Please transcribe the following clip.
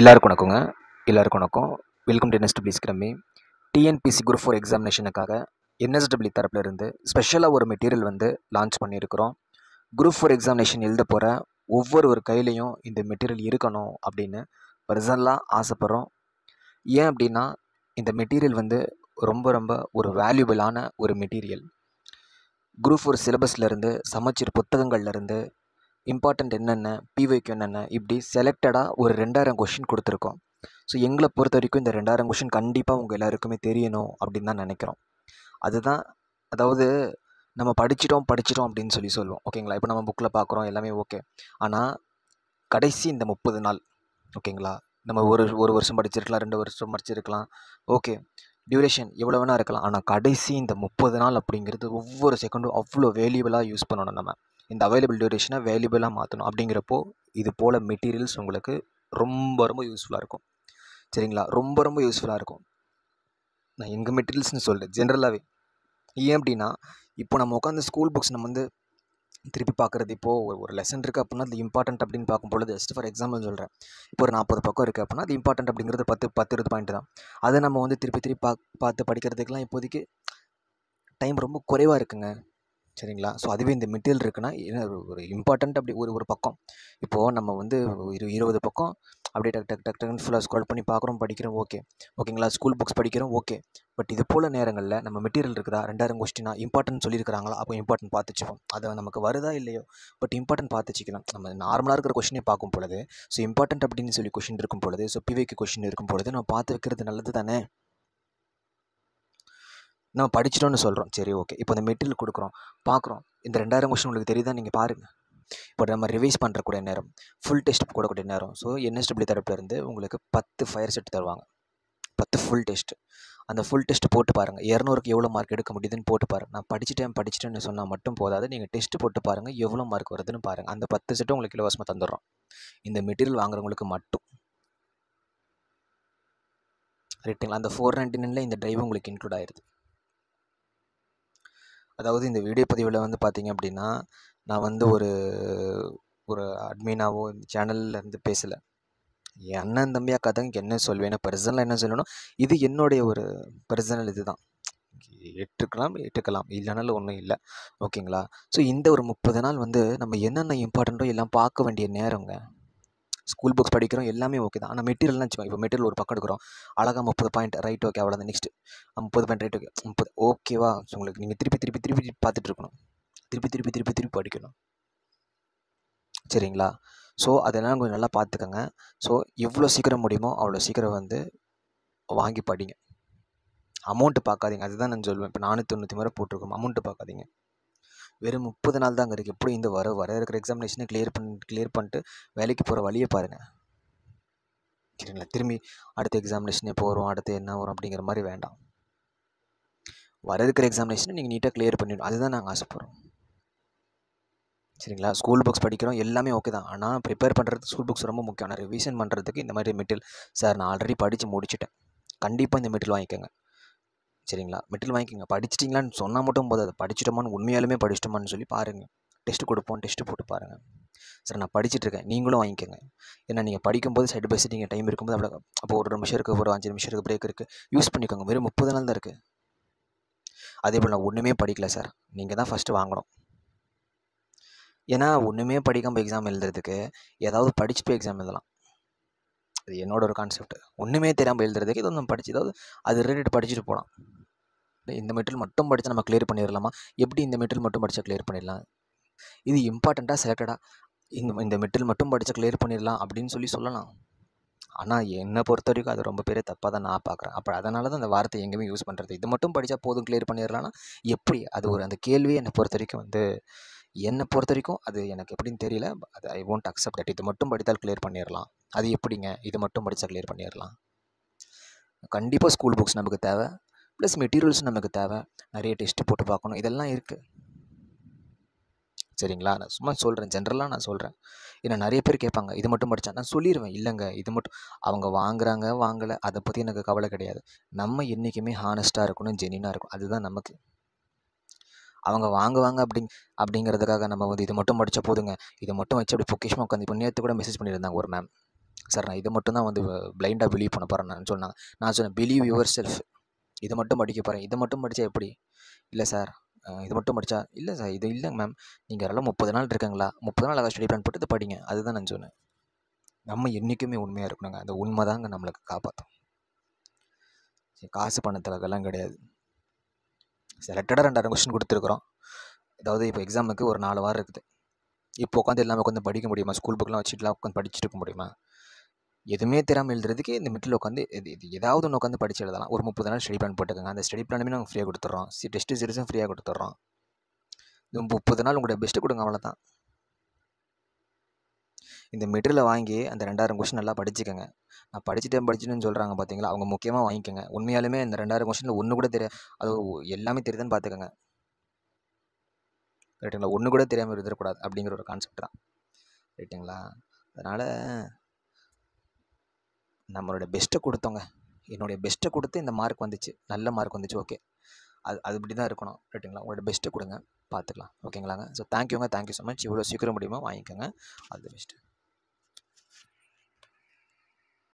எல்லாருக்கும் வணக்கங்க எல்லாருக்கும் வணக்கம் வெல்கம் டு என்எஸ்டபிள் ஸ்கிரம்மி டிஎன்பிசி குரூப் ஃபோர் எக்ஸாமினேஷனுக்காக என்எஸ்டபிள்யூ தரப்பில் இருந்து ஸ்பெஷலாக ஒரு மெட்டீரியல் வந்து லான்ச் பண்ணியிருக்கிறோம் குரூப் ஃபோர் எக்ஸாமினேஷன் எழுத போகிற ஒவ்வொரு ஒரு கையிலையும் இந்த மெட்டீரியல் இருக்கணும் அப்படின்னு பர்சனலாக ஆசைப்பட்றோம் ஏன் அப்படின்னா இந்த மெட்டீரியல் வந்து ரொம்ப ரொம்ப ஒரு வேல்யூபிளான ஒரு மெட்டீரியல் குரூப் ஃபோர் சிலபஸ்லேருந்து சமச்சீர் புத்தகங்கள்லேருந்து இம்பார்ட்டண்ட் என்னென்ன பிவைக்கு என்னென்ன இப்படி செலக்டடாக ஒரு ரெண்டாயிரம் கொஷின் கொடுத்துருக்கோம் ஸோ எங்களை பொறுத்த வரைக்கும் இந்த ரெண்டாயிரம் கொஷின் கண்டிப்பாக உங்கள் எல்லாருக்குமே தெரியணும் அப்படின்னு தான் நினைக்கிறோம் அதுதான் அதாவது நம்ம படிச்சிட்டோம் படிச்சிட்டோம் அப்படின்னு சொல்லி சொல்லுவோம் ஓகேங்களா இப்போ நம்ம புக்கில் பார்க்குறோம் எல்லாமே ஓகே ஆனால் கடைசி இந்த முப்பது நாள் ஓகேங்களா நம்ம ஒரு ஒரு வருஷம் படிச்சிருக்கலாம் ரெண்டு வருஷம் படிச்சிருக்கலாம் ஓகே டியூரேஷன் எவ்வளோ வேணால் இருக்கலாம் ஆனால் கடைசி இந்த முப்பது நாள் அப்படிங்கிறது ஒவ்வொரு செகண்டும் அவ்வளோ வேல்யூபிளாக யூஸ் பண்ணணும் நம்ம இந்த அவைலபிள் டியூரேஷனை வேல்யூபிளாக மாற்றணும் அப்படிங்கிறப்போ இது போல் மெட்டீரியல்ஸ் உங்களுக்கு ரொம்ப ரொம்ப யூஸ்ஃபுல்லாக இருக்கும் சரிங்களா ரொம்ப ரொம்ப யூஸ்ஃபுல்லாக இருக்கும் நான் எங்கள் மெட்டீரியல்ஸ்னு சொல்கிறேன் ஜென்ரலாகவே ஏன் அப்படின்னா இப்போ நம்ம உட்காந்து ஸ்கூல் புக்ஸ் நம்ம வந்து திருப்பி பார்க்குறது இப்போது ஒரு லெசன் இருக்குது அப்படின்னா அது இம்பார்ட்டன்ட் அப்படின்னு பொழுது ஜஸ்ட் ஃபார் எக்ஸாம்பிள் சொல்கிறேன் இப்போ ஒரு நாற்பது பக்கம் இருக்குது அப்படின்னா அது இம்பார்ட்டன்ட் அப்படிங்கிறது பத்து பத்து இருபது பாயிண்ட் தான் அதை நம்ம வந்து திருப்பி திருப்பி பா பார்த்து படிக்கிறதுக்கெலாம் இப்போதைக்கு டைம் ரொம்ப குறைவாக இருக்குங்க சரிங்களா ஸோ அதுவே இந்த மெட்டீரியல் இருக்குன்னா ஒரு இம்பார்ட்டண்ட் அப்படி ஒரு ஒரு பக்கம் இப்போது நம்ம வந்து இரு இருபது பக்கம் அப்படியே டக் டக் டக் டக்குன்னு ஃபுல்லாக ஸ்க்ரோல் பண்ணி பார்க்குறோம் படிக்கிறோம் ஓகே ஓகேங்களா ஸ்கூல் புக்ஸ் படிக்கிறோம் ஓகே பட் இது போல் நேரங்களில் நம்ம மெட்டீரியல் இருக்குதா ரெண்டாயிரம் கொஸ்டினா இம்பார்ட்டன்ட் சொல்லியிருக்கிறாங்களா அப்போ இம்பார்ட்டன்ட் பார்த்துச்சுப்போம் அதை நமக்கு வருதா இல்லையோ பட் இம்பார்ட்டன்ட் பார்த்துச்சிக்கலாம் நம்ம நார்மலாக இருக்கிற கொஷினே பார்க்கும் பொழுது ஸோ இம்பார்ட்டன்ட் அப்படின்னு சொல்லி கொஷின் இருக்கும் பொழுது ஸோ பிவைக்கு கொஷின் இருக்கும் பொழுது நம்ம பார்த்து வைக்கிறது நல்லது தானே நம்ம படிச்சிட்டோன்னு சொல்கிறோம் சரி ஓகே இப்போ இந்த மெட்டீரியல் கொடுக்குறோம் பார்க்குறோம் இந்த ரெண்டாயிரம் கொஸ்டின் உங்களுக்கு தெரியுதா நீங்கள் பாருங்கள் இப்போ நம்ம ரிவைஸ் பண்ணுறக்கூடிய நேரம் ஃபுல் டெஸ்ட் போடக்கூடிய நேரம் ஸோ என்எஸ்டபிள்யூ தரப்புலேருந்து உங்களுக்கு பத்து ஃபயர் செட் தருவாங்க பத்து ஃபுல் டெஸ்ட் அந்த ஃபுல் டெஸ்ட் போட்டு பாருங்கள் இரநூறுக்கு எவ்வளோ மார்க் எடுக்க முடியுதுன்னு போட்டு பாருங்கள் நான் படிச்சுட்டேன் படிச்சுட்டேன்னு சொன்னால் மட்டும் போதாது நீங்கள் டெஸ்ட் போட்டு பாருங்கள் எவ்வளோ மார்க் வருதுன்னு பாருங்கள் அந்த பத்து செட்டு உங்களுக்கு இலவசமாக தந்துடுறோம் இந்த மெட்டீரியல் வாங்குறவங்களுக்கு மட்டும் ரைட்டுங்களா அந்த ஃபோர் நைன்டி நைனில் இந்த டிரைவ் உங்களுக்கு இன்க்ளூட் ஆயிடுது அதாவது இந்த வீடியோ பதிவில் வந்து பார்த்தீங்க அப்படின்னா நான் வந்து ஒரு ஒரு அட்மினாவோ இந்த சேனல்லேருந்து பேசலை என் அண்ணன் தம்பி அக்கா என்ன சொல்வேன் ஏன்னா பர்சனலாக என்ன சொல்லணும் இது என்னுடைய ஒரு பர்சனல் இது தான் ஏற்றுக்கலாம் ஏற்றுக்கலாம் இல்லைனாலும் ஒன்றும் இல்லை ஓகேங்களா ஸோ இந்த ஒரு முப்பது நாள் வந்து நம்ம என்னென்ன இம்பார்ட்டண்ட்டோ எல்லாம் பார்க்க வேண்டிய நேரங்க ஸ்கூல் புக்ஸ் படிக்கிறோம் எல்லாமே ஓகே தான் ஆனால் மெட்டீரியல் வச்சுக்கோங்க இப்போ மெட்டீரியல் ஒரு பக்கம் எடுக்கிறோம் அழகாக முப்பது பாயிண்ட் ரைட் ஓகே அவ்வளோ நெக்ஸ்ட் முப்பது பாயிண்ட் ரைட் ஓகே முப்பது ஓகேவா உங்களுக்கு நீங்கள் திருப்பி திருப்பி திருப்பி பார்த்துட்டு இருக்கணும் திருப்பி திருப்பி திருப்பி திருப்பி படிக்கணும் சரிங்களா ஸோ அதெல்லாம் கொஞ்சம் நல்லா பார்த்துக்கோங்க ஸோ எவ்வளோ சீக்கிரம் முடியுமோ அவ்வளோ சீக்கிரம் வந்து வாங்கி படிங்க அமௌண்ட்டு பார்க்காதீங்க அதுதான் நான் சொல்லுவேன் இப்போ நானூற்றி தொண்ணூற்றி முறை போட்டிருக்கோம் அமௌண்ட்டு பார்க்காதீங்க வெறும் முப்பது நாள் தாங்க இருக்குது எப்படி இந்த வர வர இருக்கிற எக்ஸாமினேஷனை கிளியர் பண்ணி கிளியர் பண்ணிட்டு வேலைக்கு போகிற வழியை பாருங்கள் சரிங்களா திரும்பி அடுத்த எக்ஸாமினேஷனே போகிறோம் அடுத்து என்ன வரும் அப்படிங்கிற மாதிரி வேண்டாம் வர இருக்கிற எக்ஸாமினேஷனை நீங்கள் நீட்டாக கிளியர் பண்ணிடணும் அதுதான் நாங்கள் ஆசைப்பட்றோம் சரிங்களா ஸ்கூல் புக்ஸ் படிக்கிறோம் எல்லாமே ஓகே தான் ஆனால் ப்ரிப்பேர் பண்ணுறதுக்கு ஸ்கூல் புக்ஸ் ரொம்ப முக்கியம் ஆனால் ரிவிஷன் பண்ணுறதுக்கு இந்த மாதிரி மெட்டீரியல் சார் நான் ஆல்ரெடி படித்து முடிச்சுட்டேன் கண்டிப்பாக இந்த மெட்டீரியல் வாங்கிக்கோங்க சரிங்களா மெட்டீரியல் வாங்கிக்கோங்க படிச்சிட்டிங்களான்னு சொன்னால் மட்டும் போது அதை படிச்சிட்டோமான்னு உண்மையாலுமே படிச்சிட்டோமான்னு சொல்லி பாருங்கள் டெஸ்ட்டு கொடுப்போம் டெஸ்ட்டு போட்டு பாருங்கள் சார் நான் படிச்சுட்ருக்கேன் நீங்களும் வாங்கிக்கோங்க ஏன்னா நீங்கள் படிக்கும்போது சைடு பை சைடு நீங்கள் டைம் இருக்கும்போது அவ்வளோ அப்போ ஒரு நிமிஷம் இருக்குது ஒரு அஞ்சு நிமிஷம் இருக்குது பிரேக் இருக்குது யூஸ் பண்ணிக்கோங்க வெறும் முப்பது நாள் தான் இருக்குது அதே போல் நான் ஒன்றுமே படிக்கல சார் நீங்கள் தான் ஃபஸ்ட்டு வாங்கணும் ஏன்னா ஒன்றுமே படிக்காமல் எக்ஸாம் எழுதுறதுக்கு ஏதாவது படிச்சு போய் எக்ஸாம் எழுதலாம் அது என்னோட ஒரு கான்செப்ட் ஒன்றுமே தெரியாமல் எழுதுறதுக்கு ஏதோ நம்ம படித்து ஏதாவது அது ரிலேட்டட் படிச்சுட்டு போகலாம் இந்த மெட்டீரியல் மட்டும் படித்தா நம்ம கிளியர் பண்ணிடலாமா எப்படி இந்த மெட்டீரியல் மட்டும் படித்தா கிளியர் பண்ணிடலாம் இது இம்பார்ட்டண்ட்டாக செலக்டடாக இந்த இந்த மெட்டீரியல் மட்டும் படித்தா கிளியர் பண்ணிடலாம் அப்படின்னு சொல்லி சொல்லலாம் ஆனால் என்னை பொறுத்த வரைக்கும் அது ரொம்ப பெரிய தப்பாக தான் நான் பார்க்குறேன் அப்போ அதனால தான் அந்த வார்த்தை எங்கேயுமே யூஸ் பண்ணுறது இது மட்டும் படித்தா போதும் கிளியர் பண்ணிடலாம்னா எப்படி அது ஒரு அந்த கேள்வி என்னை பொறுத்த வரைக்கும் வந்து என்னை பொறுத்த வரைக்கும் அது எனக்கு எப்படின்னு தெரியல அது ஐ ஒன்ட் அக்செப்ட் தட் இது மட்டும் படித்தால் கிளியர் பண்ணிடலாம் அது எப்படிங்க இது மட்டும் படித்தா கிளியர் பண்ணிடலாம் கண்டிப்பாக ஸ்கூல் புக்ஸ் நமக்கு தேவை ப்ளஸ் மெட்டீரியல்ஸ் நமக்கு தேவை நிறைய டெஸ்ட்டு போட்டு பார்க்கணும் இதெல்லாம் இருக்குது சரிங்களா நான் சும்மா சொல்கிறேன் ஜென்ரலாக நான் சொல்கிறேன் ஏன்னா நிறைய பேர் கேட்பாங்க இது மட்டும் படித்தா நான் சொல்லிடுவேன் இல்லைங்க இது மட்டும் அவங்க வாங்குறாங்க வாங்கலை அதை பற்றி எனக்கு கவலை கிடையாது நம்ம என்றைக்குமே ஹானஸ்ட்டாக இருக்கணும் ஜெனினாக இருக்கும் அதுதான் நமக்கு அவங்க வாங்குவாங்க அப்படி அப்படிங்கிறதுக்காக நம்ம வந்து இது மட்டும் படித்தா போதுங்க இது மட்டும் வச்சு அப்படி பொக்கிஷமாக உட்காந்து இப்போ நேற்று கூட மெசேஜ் பண்ணியிருந்தாங்க ஒரு மேம் சார் நான் இதை மட்டும் தான் வந்து பிளைண்டாக பிலீவ் பண்ண போகிறேன் சொன்னாங்க நான் சொன்னேன் பிலீவ் யுவர் செல்ஃப் இது மட்டும் படிக்க போகிறேன் இதை மட்டும் படித்தா எப்படி இல்லை சார் இது மட்டும் படித்தா இல்லை சார் இது இல்லைங்க மேம் நீங்கள் எல்லாம் முப்பது நாள் இருக்காங்களா முப்பது நாள் அதை ஸ்டடி பிளான் போட்டு இதை படிங்க அதுதான் நான் சொன்னேன் நம்ம என்றைக்குமே உண்மையாக இருக்கணுங்க அந்த உண்மை தாங்க நம்மளுக்கு காப்பாற்றும் காசு பணத்தில் அதெல்லாம் கிடையாது செலக்டடாக ரெண்டாயிரம் கொஸ்டின் கொடுத்துருக்குறோம் அதாவது இப்போ எக்ஸாமுக்கு ஒரு நாலு வாரம் இருக்குது இப்போ உட்காந்து எல்லாமே உட்காந்து படிக்க முடியுமா ஸ்கூல் புக்கெலாம் வச்சுட்டுலாம் உட்காந்து படிச்சுட்டு இருக்க முடியுமா எதுவுமே தெரியாமல் எழுதுறதுக்கு இந்த மிட்டில் உட்காந்து இது இது ஏதாவது ஒன்று உட்காந்து படிச்சு எழுதலாம் ஒரு முப்பது நாள் ஸ்டடி பிளான் போட்டுக்கோங்க அந்த ஸ்டடி பிளானுமே நாங்கள் ஃப்ரீயாக கொடுத்துட்றோம் டெஸ்ட் சீரிஸும் ஃப்ரீயாக கொடுத்துட்றோம் இந்த முப்பது நாள் உங்களோட பெஸ்ட்டு கொடுங்க அவ்வளோதான் இந்த மெட்டீரியலை வாங்கி அந்த ரெண்டாயிரம் கொஷின் நல்லா படிச்சுக்கோங்க நான் படிச்சுட்டேன் படிச்சுன்னு சொல்கிறாங்க பார்த்தீங்களா அவங்க முக்கியமாக வாங்கிக்கோங்க உண்மையாலுமே இந்த ரெண்டாயிரம் கொஷினில் ஒன்று கூட தெரியாது அது எல்லாமே தெரியுதுன்னு பார்த்துக்கோங்க ரைட்டுங்களா ஒன்று கூட தெரியாமல் இருந்துடக்கூடாது அப்படிங்கிற ஒரு கான்செப்ட் தான் ரைட்டுங்களா அதனால் நம்மளோட பெஸ்ட்டை கொடுத்தோங்க என்னுடைய பெஸ்ட்டை கொடுத்து இந்த மார்க் வந்துச்சு நல்ல மார்க் வந்துச்சு ஓகே அது அது இப்படி தான் இருக்கணும் ரைட்டுங்களா உங்களோட பெஸ்ட்டை கொடுங்க பார்த்துக்கலாம் ஓகேங்களாங்க ஸோ தேங்க்யூங்க தேங்க்யூ ஸோ மச் இவ்வளோ சீக்கிரம் முடியுமா வாங்கிக்கோங்க ஆல் தி பெஸ்ட்டு